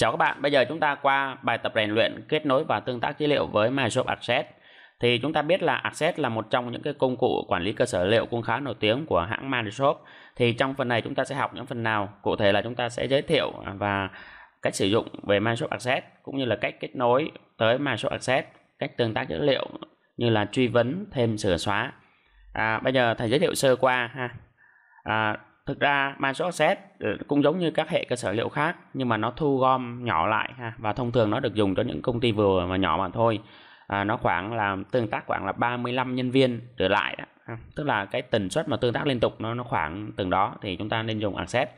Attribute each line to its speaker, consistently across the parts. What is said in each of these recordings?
Speaker 1: Chào các bạn, bây giờ chúng ta qua bài tập rèn luyện kết nối và tương tác dữ liệu với Microsoft Access. Thì chúng ta biết là Access là một trong những cái công cụ quản lý cơ sở liệu cũng khá nổi tiếng của hãng Microsoft. Thì trong phần này chúng ta sẽ học những phần nào? Cụ thể là chúng ta sẽ giới thiệu và cách sử dụng về Microsoft Access cũng như là cách kết nối tới Microsoft Access, cách tương tác dữ liệu như là truy vấn, thêm sửa xóa. À, bây giờ thầy giới thiệu sơ qua ha. À, thực ra Microsoft Access ừ, cũng giống như các hệ cơ sở liệu khác nhưng mà nó thu gom nhỏ lại ha và thông thường nó được dùng cho những công ty vừa và nhỏ mà thôi à, nó khoảng là tương tác khoảng là 35 nhân viên trở lại đó. Ha. tức là cái tần suất mà tương tác liên tục nó nó khoảng từng đó thì chúng ta nên dùng Access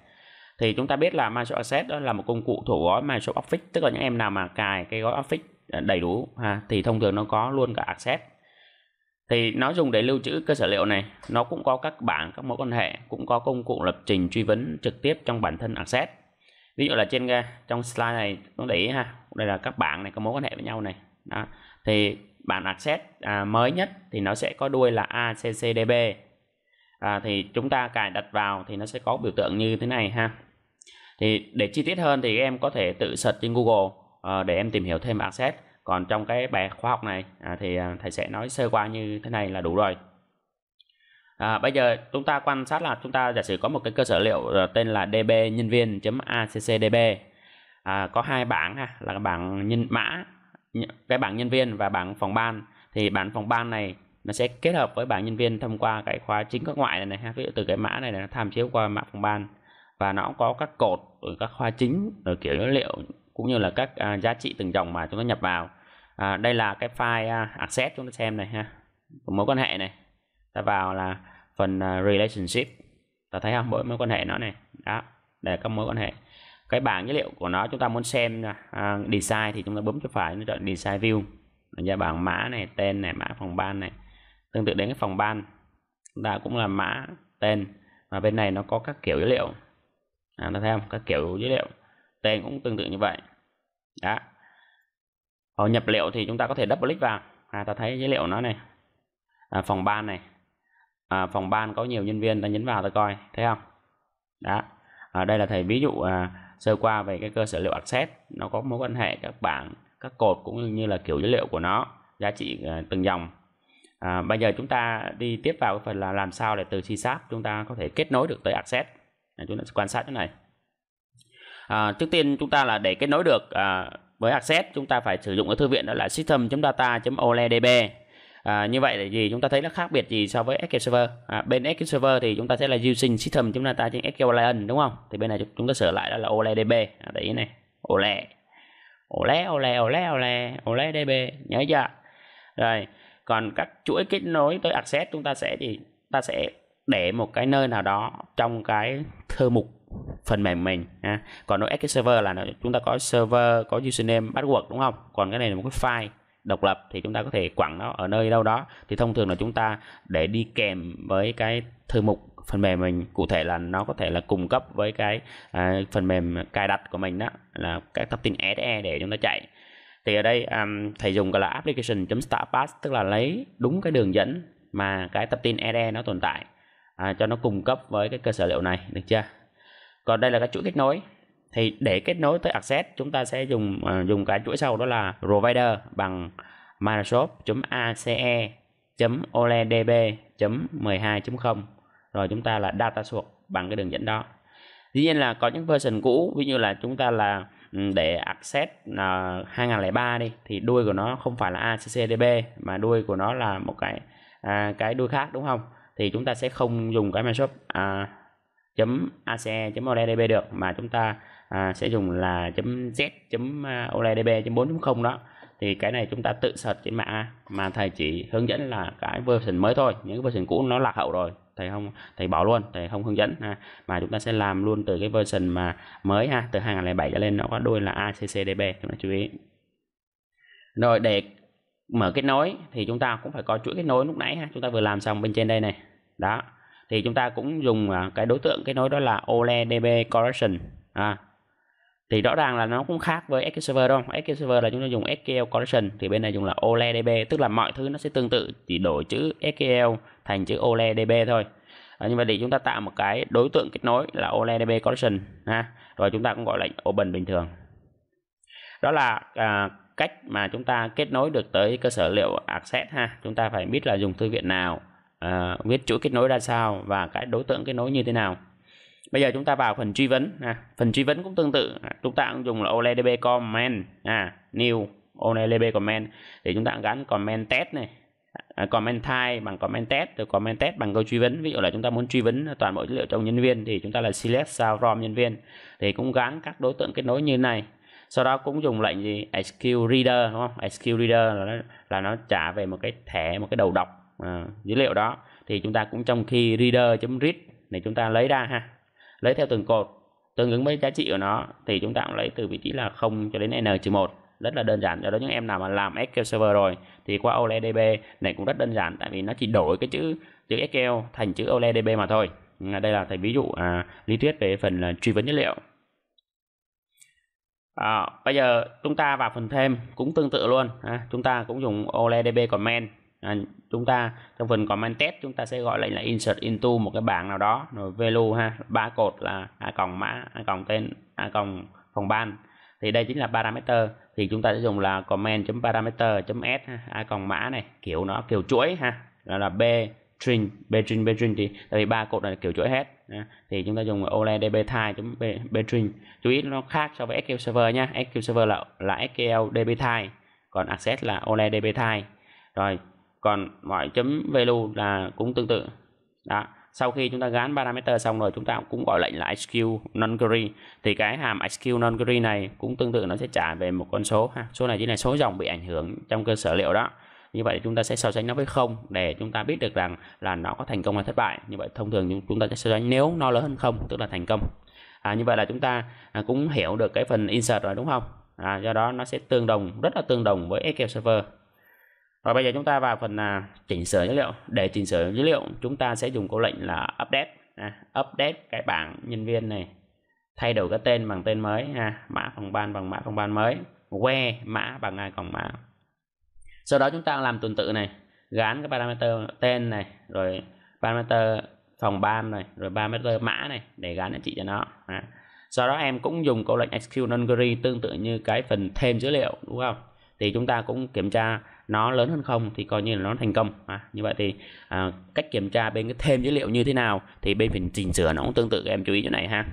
Speaker 1: thì chúng ta biết là Microsoft Access đó là một công cụ thuộc gói Microsoft Office tức là những em nào mà cài cái gói Office à, đầy đủ ha thì thông thường nó có luôn cả Access thì nó dùng để lưu trữ cơ sở liệu này nó cũng có các bảng các mối quan hệ cũng có công cụ lập trình truy vấn trực tiếp trong bản thân access ví dụ là trên ờ, trong slide này chúng để ý ha đây là các bảng này có mối quan hệ với nhau này đó. thì bản access à, mới nhất thì nó sẽ có đuôi là ACCDB à, thì chúng ta cài đặt vào thì nó sẽ có biểu tượng như thế này ha thì để chi tiết hơn thì em có thể tự search trên Google à, để em tìm hiểu thêm access còn trong cái bài khoa học này à, thì à, thầy sẽ nói sơ qua như thế này là đủ rồi à, bây giờ chúng ta quan sát là chúng ta giả sử có một cái cơ sở liệu à, tên là db nhân viên accdb à, có hai bảng ha, là bảng nhân mã cái bảng nhân viên và bảng phòng ban thì bảng phòng ban này nó sẽ kết hợp với bảng nhân viên thông qua cái khóa chính các ngoại này, này ha ví dụ từ cái mã này, này nó tham chiếu qua mã phòng ban và nó có các cột ở các khoa chính ở kiểu dữ liệu cũng như là các à, giá trị từng dòng mà chúng ta nhập vào à, đây là cái file à, access chúng ta xem này ha mối quan hệ này ta vào là phần à, relationship ta thấy không mỗi mối quan hệ nó này đó để các mối quan hệ cái bảng dữ liệu của nó chúng ta muốn xem à, design thì chúng ta bấm cho phải nó chọn design view ra bảng mã này tên này mã phòng ban này tương tự đến cái phòng ban chúng ta cũng là mã tên và bên này nó có các kiểu dữ liệu à, ta thấy không các kiểu dữ liệu tên cũng tương tự như vậy đó ở nhập liệu thì chúng ta có thể double click vào à, ta thấy dữ liệu nó này à, phòng ban này à, phòng ban có nhiều nhân viên ta nhấn vào ta coi thấy không đó à, đây là thầy ví dụ à, sơ qua về cái cơ sở liệu access nó có mối quan hệ các bảng các cột cũng như là kiểu dữ liệu của nó giá trị à, từng dòng à, bây giờ chúng ta đi tiếp vào cái phần là làm sao để từ CSAP chúng ta có thể kết nối được tới access à, chúng ta quan sát cái này à, trước tiên chúng ta là để kết nối được à, với access chúng ta phải sử dụng ở thư viện đó là system.data.oledb À, ờ, như vậy gì chúng ta thấy nó khác biệt gì so với SQL Server à, bên SQL Server thì chúng ta sẽ là using system data ta SQL đúng không thì bên này chúng ta sửa lại đó là OLEDB à, ý này OLE OLE OLE OLE OLE OLEDB nhớ chưa rồi còn các chuỗi kết nối tới access chúng ta sẽ thì ta sẽ để một cái nơi nào đó trong cái thư mục phần mềm mình ha. còn nói cái server là chúng ta có server có username password đúng không còn cái này là một cái file độc lập thì chúng ta có thể quẳng nó ở nơi đâu đó thì thông thường là chúng ta để đi kèm với cái thư mục phần mềm mình cụ thể là nó có thể là cung cấp với cái à, phần mềm cài đặt của mình đó là các tập tin SE để chúng ta chạy thì ở đây um, thầy dùng gọi là application.startpath tức là lấy đúng cái đường dẫn mà cái tập tin SE nó tồn tại à, cho nó cung cấp với cái cơ sở liệu này được chưa còn đây là các chuỗi kết nối thì để kết nối tới access chúng ta sẽ dùng uh, dùng cái chuỗi sau đó là provider bằng microsoft.ace.oledb.12.0 rồi chúng ta là data source bằng cái đường dẫn đó dĩ nhiên là có những version cũ ví như là chúng ta là ừ, để access uh, ờ, 2003 đi thì đuôi của nó không phải là ACCDB mà đuôi của nó là một cái uh, cái đuôi khác đúng không thì chúng ta sẽ không dùng cái Microsoft uh, ace oledb được mà chúng ta à, sẽ dùng là z oledb 4.0 đó thì cái này chúng ta tự search trên mạng mà thầy chỉ hướng dẫn là cái version mới thôi những version cũ nó lạc hậu rồi thầy không thầy bỏ luôn thầy không hướng dẫn ha mà chúng ta sẽ làm luôn từ cái version mà mới ha từ 2007 trở lên nó có đuôi là ACCDB chúng ta chú ý rồi để mở kết nối thì chúng ta cũng phải có chuỗi kết nối lúc nãy ha chúng ta vừa làm xong bên trên đây này đó thì chúng ta cũng dùng à, cái đối tượng kết nối đó là OLEDB correction à, thì rõ ràng là nó cũng khác với SQL Server đúng không? SQL Server là chúng ta dùng SQL Collection thì bên này dùng là OLEDB tức là mọi thứ nó sẽ tương tự chỉ đổi chữ SQL thành chữ OLEDB thôi à, như vậy thì chúng ta tạo một cái đối tượng kết nối là OLEDB Collection ha rồi chúng ta cũng gọi lệnh Open bình thường đó là à, cách mà chúng ta kết nối được tới cơ sở liệu Access ha chúng ta phải biết là dùng thư viện nào à, biết chuỗi kết nối ra sao và cái đối tượng kết nối như thế nào bây giờ chúng ta vào phần truy vấn à, phần truy vấn cũng tương tự à, chúng ta cũng dùng là OLDB comment à, new OLDB comment thì chúng ta gắn comment test này à, comment type bằng comment test rồi comment test bằng câu truy vấn ví dụ là chúng ta muốn truy vấn toàn bộ dữ liệu trong nhân viên thì chúng ta là select sao from nhân viên thì cũng gắn các đối tượng kết nối như này sau đó cũng dùng lệnh gì SQL reader đúng không SQL reader là nó, là nó trả về một cái thẻ một cái đầu đọc À, dữ liệu đó thì chúng ta cũng trong khi reader.read này chúng ta lấy ra ha lấy theo từng cột tương ứng với giá trị của nó thì chúng ta cũng lấy từ vị trí là 0 cho đến n 1 rất là đơn giản do đó những em nào mà làm SQL Server rồi thì qua OLEDB này cũng rất đơn giản tại vì nó chỉ đổi cái chữ chữ SQL thành chữ OLEDB mà thôi à, đây là thầy ví dụ à, lý thuyết về phần là truy vấn dữ liệu à, bây giờ chúng ta vào phần thêm cũng tương tự luôn à, chúng ta cũng dùng OLEDB comment à, chúng ta trong phần comment test chúng ta sẽ gọi lệnh là insert into một cái bảng nào đó rồi value ha ba cột là a à, còng mã a à, còng tên a à, còng phòng ban thì đây chính là parameter thì chúng ta sẽ dùng là comment parameter s a còng mã này kiểu nó kiểu chuỗi ha đó là b string b string b string thì tại vì ba cột này là kiểu chuỗi hết thì chúng ta dùng ole db type b, b string chú ý nó khác so với sql server nha sql server là là sql db type còn access là ole db type rồi còn mọi chấm value là cũng tương tự đó sau khi chúng ta gán parameter xong rồi chúng ta cũng gọi lệnh là sq non query thì cái hàm sq non query này cũng tương tự nó sẽ trả về một con số ha số này chính là số dòng bị ảnh hưởng trong cơ sở liệu đó như vậy chúng ta sẽ so sánh nó với không để chúng ta biết được rằng là nó có thành công hay thất bại như vậy thông thường chúng ta sẽ so sánh nếu nó lớn hơn không tức là thành công à, như vậy là chúng ta à, cũng hiểu được cái phần insert rồi đúng không à, do đó nó sẽ tương đồng rất là tương đồng với sql server rồi bây giờ chúng ta vào phần à, chỉnh sửa dữ liệu. Để chỉnh sửa dữ liệu, chúng ta sẽ dùng câu lệnh là update. À, update cái bảng nhân viên này. Thay đổi cái tên bằng tên mới. À, mã phòng ban bằng mã phòng ban mới. Que mã bằng ai còn mã. Sau đó chúng ta làm tuần tự này. gắn cái parameter tên này. Rồi parameter phòng ban này. Rồi parameter mã này. Để gắn giá trị cho nó. À. Sau đó em cũng dùng câu lệnh SQL non query tương tự như cái phần thêm dữ liệu. Đúng không? thì chúng ta cũng kiểm tra nó lớn hơn không thì coi như là nó thành công à, như vậy thì à, cách kiểm tra bên cái thêm dữ liệu như thế nào thì bên phần chỉnh sửa nó cũng tương tự em chú ý chỗ này ha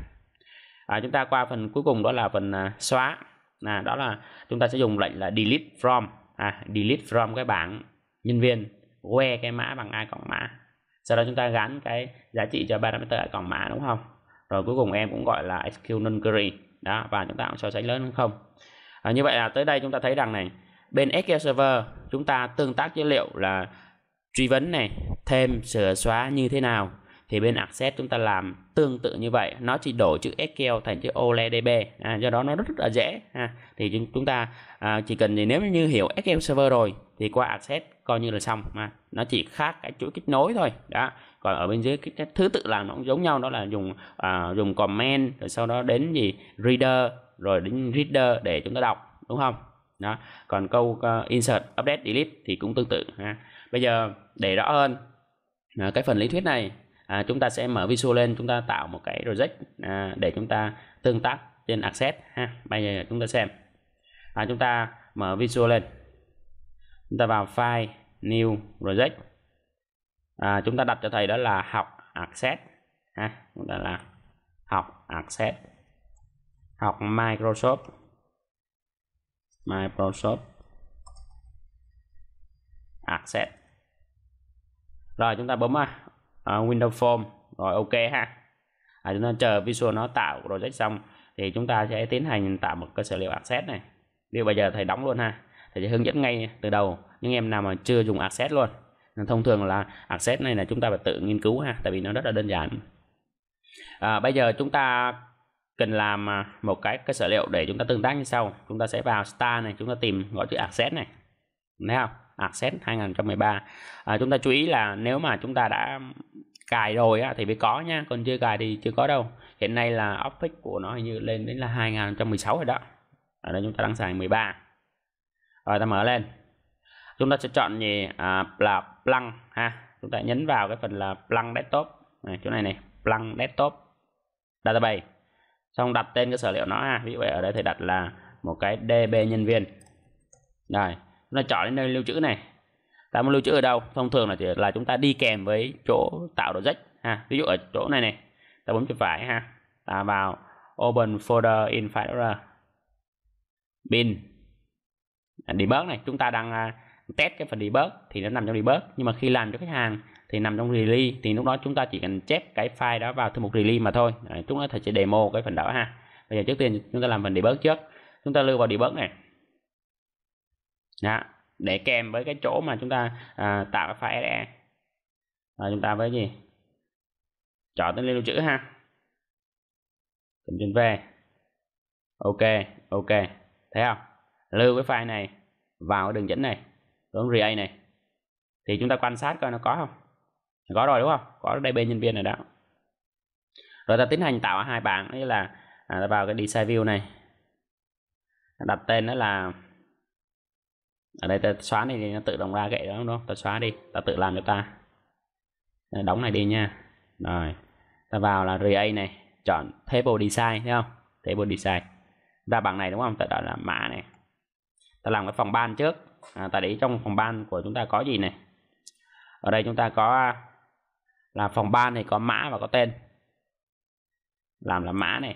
Speaker 1: à, chúng ta qua phần cuối cùng đó là phần à, xóa là đó là chúng ta sẽ dùng lệnh là delete from à, delete from cái bảng nhân viên que cái mã bằng ai cộng mã sau đó chúng ta gắn cái giá trị cho parameter ai cộng mã đúng không rồi cuối cùng em cũng gọi là SQL non query đó và chúng ta cũng so sánh lớn hơn không à, như vậy là tới đây chúng ta thấy rằng này bên SQL Server chúng ta tương tác dữ liệu là truy vấn này thêm sửa xóa như thế nào thì bên Access chúng ta làm tương tự như vậy nó chỉ đổi chữ SQL thành chữ OLDB à, do đó nó rất, rất là dễ à, thì chúng, chúng ta à, chỉ cần nếu như hiểu SQL Server rồi thì qua Access coi như là xong mà nó chỉ khác cái chuỗi kết nối thôi đó còn ở bên dưới cái, cái thứ tự làm nó cũng giống nhau đó là dùng à, dùng comment rồi sau đó đến gì reader rồi đến reader để chúng ta đọc đúng không đó còn câu uh, insert update delete thì cũng tương tự ha bây giờ để rõ hơn à, cái phần lý thuyết này à, chúng ta sẽ mở visual lên chúng ta tạo một cái project à, để chúng ta tương tác trên access ha bây giờ chúng ta xem à, chúng ta mở visual lên chúng ta vào file new project à, chúng ta đặt cho thầy đó là học access ha chúng ta là học access học Microsoft Microsoft Access rồi chúng ta bấm uh, Windows Form rồi ok ha à, chúng ta chờ visual nó tạo project xong thì chúng ta sẽ tiến hành tạo một cơ sở liệu Access này điều bây giờ thầy đóng luôn ha thầy sẽ hướng dẫn ngay từ đầu những em nào mà chưa dùng Access luôn thông thường là Access này là chúng ta phải tự nghiên cứu ha tại vì nó rất là đơn giản à, bây giờ chúng ta cần làm à, một cái cơ sở liệu để chúng ta tương tác như sau chúng ta sẽ vào star này chúng ta tìm gọi chữ access này thấy không access 2013 à, chúng ta chú ý là nếu mà chúng ta đã cài rồi á, thì mới có nha còn chưa cài thì chưa có đâu hiện nay là office của nó hình như lên đến là 2016 rồi đó ở đây chúng ta đang xài 13 rồi ta mở lên chúng ta sẽ chọn gì à, là plug ha chúng ta nhấn vào cái phần là plug desktop này, chỗ này này plug desktop database xong đặt tên cái sở liệu nó ha ví dụ ở đây thì đặt là một cái db nhân viên rồi nó chọn đến nơi lưu trữ này ta muốn lưu trữ ở đâu thông thường là chỉ là chúng ta đi kèm với chỗ tạo độ rách ha ví dụ ở chỗ này này ta bấm chuột phải ha ta vào open folder in file explorer bin debug này chúng ta đang à, test cái phần debug thì nó nằm trong debug nhưng mà khi làm cho khách hàng thì nằm trong release thì lúc đó chúng ta chỉ cần chép cái file đó vào thư mục release mà thôi Đấy, chúng nó thì sẽ demo cái phần đó ha bây giờ trước tiên chúng ta làm phần debug trước chúng ta lưu vào debug này đó, để kèm với cái chỗ mà chúng ta à, tạo cái file SE rồi chúng ta với gì chọn tên lưu trữ ha chuyển về ok ok thấy không lưu cái file này vào cái đường dẫn này hướng rea này thì chúng ta quan sát coi nó có không có rồi đúng không có đây bên nhân viên này đó rồi ta tiến hành tạo hai bảng đấy là à, ta vào cái design view này đặt tên nó là ở đây ta xóa này thì nó tự động ra gậy đó đúng không ta xóa đi ta tự làm cho ta đóng này đi nha rồi ta vào là RA này chọn table design thấy không table design ra bảng này đúng không ta đã là mã này ta làm cái phòng ban trước à, ta để trong phòng ban của chúng ta có gì này ở đây chúng ta có là phòng ban thì có mã và có tên làm là mã này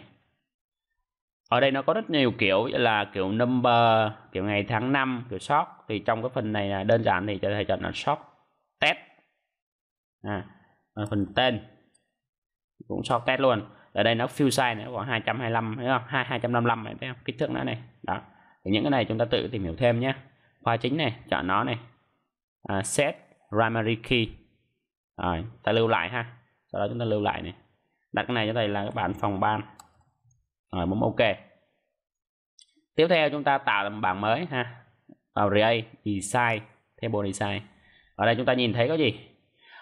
Speaker 1: ở đây nó có rất nhiều kiểu là kiểu number kiểu ngày tháng năm kiểu short thì trong cái phần này là đơn giản thì cho thầy chọn là short test à, phần tên cũng short test luôn ở đây nó fill size nó khoảng 225 thấy không 2 255 này thấy không kích thước nữa này đó thì những cái này chúng ta tự tìm hiểu thêm nhé khóa chính này chọn nó này à, set primary key rồi ta lưu lại ha sau đó chúng ta lưu lại này đặt cái này cho thầy là các bạn phòng ban rồi bấm ok tiếp theo chúng ta tạo một bảng mới ha vào Array Design Table Design ở đây chúng ta nhìn thấy có gì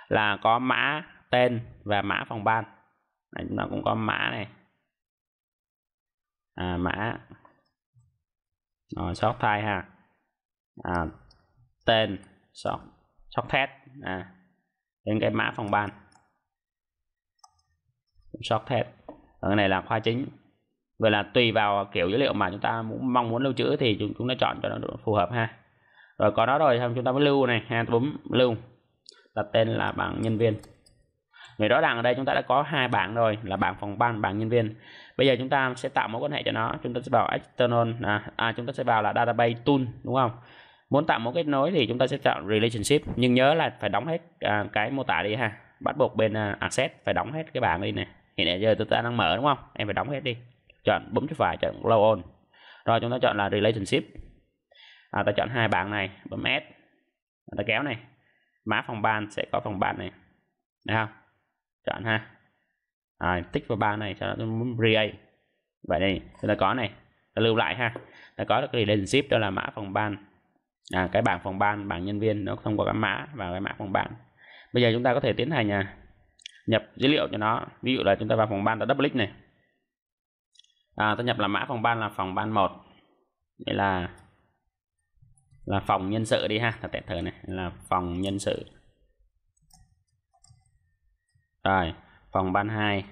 Speaker 1: là có mã tên và mã phòng ban này chúng ta cũng có mã này à, mã rồi short thai ha à, tên short short test à, đến cái mã phòng ban kiểm soát hết ở này là khoa chính vậy là tùy vào kiểu dữ liệu mà chúng ta mong muốn lưu trữ thì chúng chúng ta chọn cho nó phù hợp ha rồi có đó rồi xong chúng ta mới lưu này ha bấm lưu đặt tên là bảng nhân viên người rõ ràng ở đây chúng ta đã có hai bảng rồi là bảng phòng ban bảng nhân viên bây giờ chúng ta sẽ tạo mối quan hệ cho nó chúng ta sẽ vào external à, à chúng ta sẽ vào là database tool đúng không muốn tạo mối kết nối thì chúng ta sẽ chọn relationship nhưng nhớ là phải đóng hết à, cái mô tả đi ha bắt buộc bên à, access phải đóng hết cái bảng đi này hiện tại giờ chúng ta đang mở đúng không em phải đóng hết đi chọn bấm chuột phải chọn low on rồi chúng ta chọn là relationship à, ta chọn hai bảng này bấm add ta kéo này mã phòng ban sẽ có phòng ban này thấy không chọn ha à, tích vào ban này cho nó tôi muốn create vậy đây chúng ta có này ta lưu lại ha ta có được cái relationship đó là mã phòng ban à, cái bảng phòng ban bảng nhân viên nó thông qua cái mã và cái mã phòng ban bây giờ chúng ta có thể tiến hành à, nhập dữ liệu cho nó ví dụ là chúng ta vào phòng ban ta double click này à, ta nhập là mã phòng ban là phòng ban 1 đây là là phòng nhân sự đi ha là tẹt thở này là phòng nhân sự rồi phòng ban 2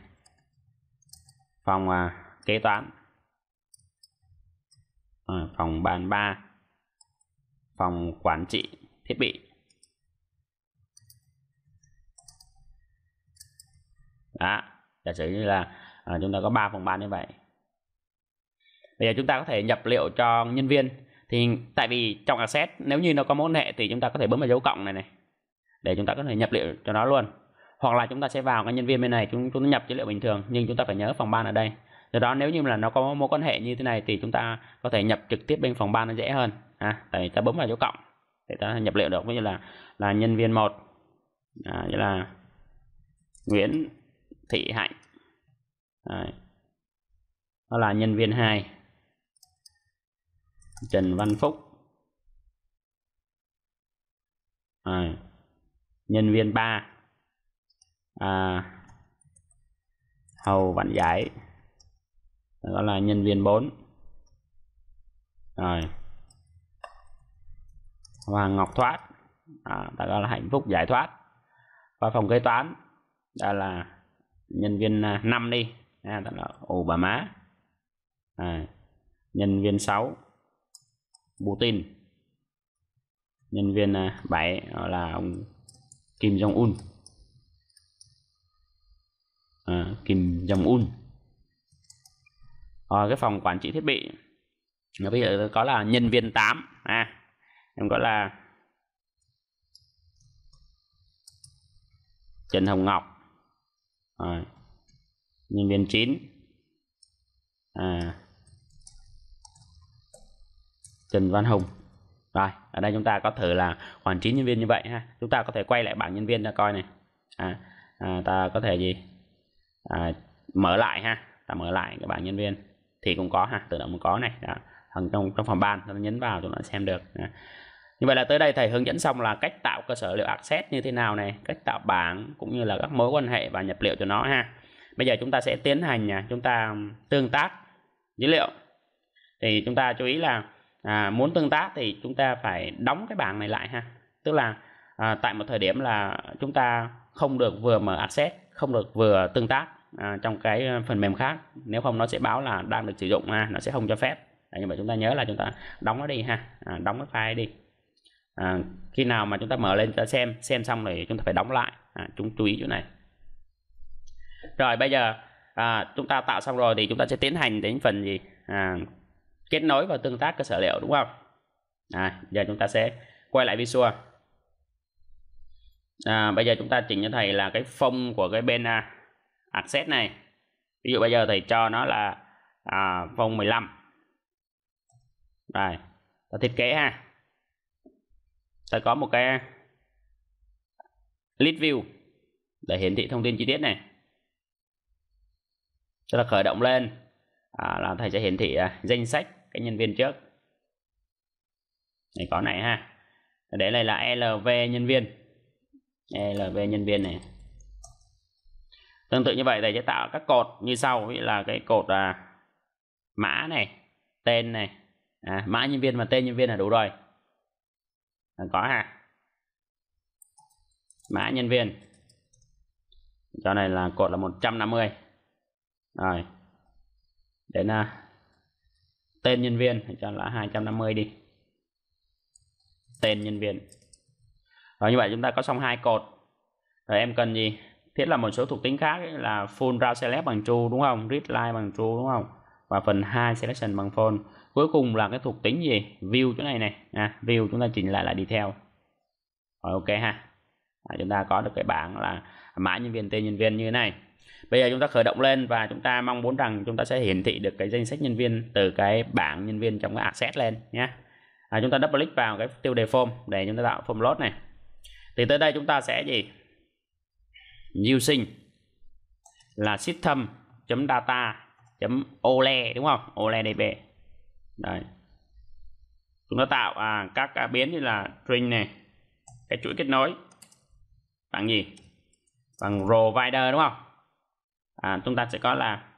Speaker 1: phòng à, kế toán à, phòng ban 3 phòng quản trị thiết bị đó giả sử như là à, chúng ta có 3 phòng ban như vậy bây giờ chúng ta có thể nhập liệu cho nhân viên thì tại vì trong asset nếu như nó có mối hệ thì chúng ta có thể bấm vào dấu cộng này này để chúng ta có thể nhập liệu cho nó luôn hoặc là chúng ta sẽ vào cái nhân viên bên này chúng chúng ta nhập dữ liệu bình thường nhưng chúng ta phải nhớ phòng ban ở đây do đó nếu như là nó có mối quan hệ như thế này thì chúng ta có thể nhập trực tiếp bên phòng ban nó dễ hơn à, tại ta bấm vào dấu cộng để ta nhập liệu được ví dụ là là nhân viên một à, như là Nguyễn Thị Hạnh Đấy. đó là nhân viên 2 Trần Văn Phúc à, nhân viên 3 à, Hầu Văn Giải đó là nhân viên 4 rồi và Ngọc Thoát à, ta gọi là hạnh phúc giải thoát và phòng kế toán đó là nhân viên à, năm đi à, đó là ủ bà má à, nhân viên 6 Putin nhân viên 7 à, đó là ông Kim Jong Un à, Kim Jong Un à, cái phòng quản trị thiết bị bây giờ có là nhân viên 8 à em gọi là Trần Hồng Ngọc Rồi. nhân viên chín, à. Trần Văn Hùng rồi ở đây chúng ta có thử là khoảng chín nhân viên như vậy ha chúng ta có thể quay lại bảng nhân viên ra coi này à, à, ta có thể gì à, mở lại ha ta mở lại cái bảng nhân viên thì cũng có ha tự động có này đó. thằng trong trong phòng ban ta nhấn vào chúng ta xem được à như vậy là tới đây thầy hướng dẫn xong là cách tạo cơ sở liệu access như thế nào này cách tạo bảng cũng như là các mối quan hệ và nhập liệu cho nó ha bây giờ chúng ta sẽ tiến hành à, chúng ta tương tác dữ liệu thì chúng ta chú ý là à, muốn tương tác thì chúng ta phải đóng cái bảng này lại ha tức là à, tại một thời điểm là chúng ta không được vừa mở access không được vừa tương tác à, trong cái phần mềm khác nếu không nó sẽ báo là đang được sử dụng ha à, nó sẽ không cho phép Đấy, nhưng mà chúng ta nhớ là chúng ta đóng nó đi ha à, đóng cái file đi à, khi nào mà chúng ta mở lên chúng ta xem xem xong rồi chúng ta phải đóng lại à, chúng chú ý chỗ này rồi bây giờ à, chúng ta tạo xong rồi thì chúng ta sẽ tiến hành đến phần gì à, kết nối và tương tác cơ sở liệu đúng không à, giờ chúng ta sẽ quay lại visual à, bây giờ chúng ta chỉnh cho thầy là cái phông của cái bên à, access này ví dụ bây giờ thầy cho nó là à, phông 15 rồi ta thiết kế ha sẽ có một cái list view để hiển thị thông tin chi tiết này tức là khởi động lên à, là thầy sẽ hiển thị à, danh sách các nhân viên trước này có này ha đấy này là LV nhân viên LV nhân viên này tương tự như vậy thầy sẽ tạo các cột như sau ví là cái cột à, mã này tên này à, mã nhân viên và tên nhân viên là đủ rồi Ờ, có ha mã nhân viên cho này là cột là 150 rồi đến uh, tên nhân viên cho là 250 đi tên nhân viên rồi như vậy chúng ta có xong hai cột rồi em cần gì thiết là một số thuộc tính khác ấy, là full round select bằng true đúng không read line bằng true đúng không và phần 2 selection bằng phone cuối cùng là cái thuộc tính gì view chỗ này này à, view chúng ta chỉnh lại là đi theo rồi ok ha à, chúng ta có được cái bảng là mã nhân viên tên nhân viên như thế này bây giờ chúng ta khởi động lên và chúng ta mong muốn rằng chúng ta sẽ hiển thị được cái danh sách nhân viên từ cái bảng nhân viên trong cái access lên nhé à, chúng ta double click vào cái tiêu đề form để chúng ta tạo form load này thì tới đây chúng ta sẽ gì using là system data chấm ole đúng không ole db đấy chúng ta tạo à, các à, biến như là string này cái chuỗi kết nối bằng gì bằng provider đúng không à, chúng ta sẽ có là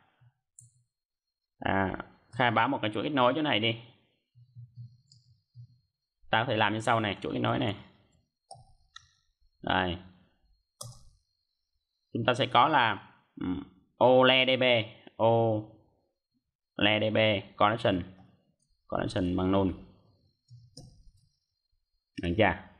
Speaker 1: à, khai báo một cái chuỗi kết nối chỗ này đi ta có thể làm như sau này chuỗi kết nối này đây chúng ta sẽ có là um, ole db o ldb connection connection bằng nôn được chưa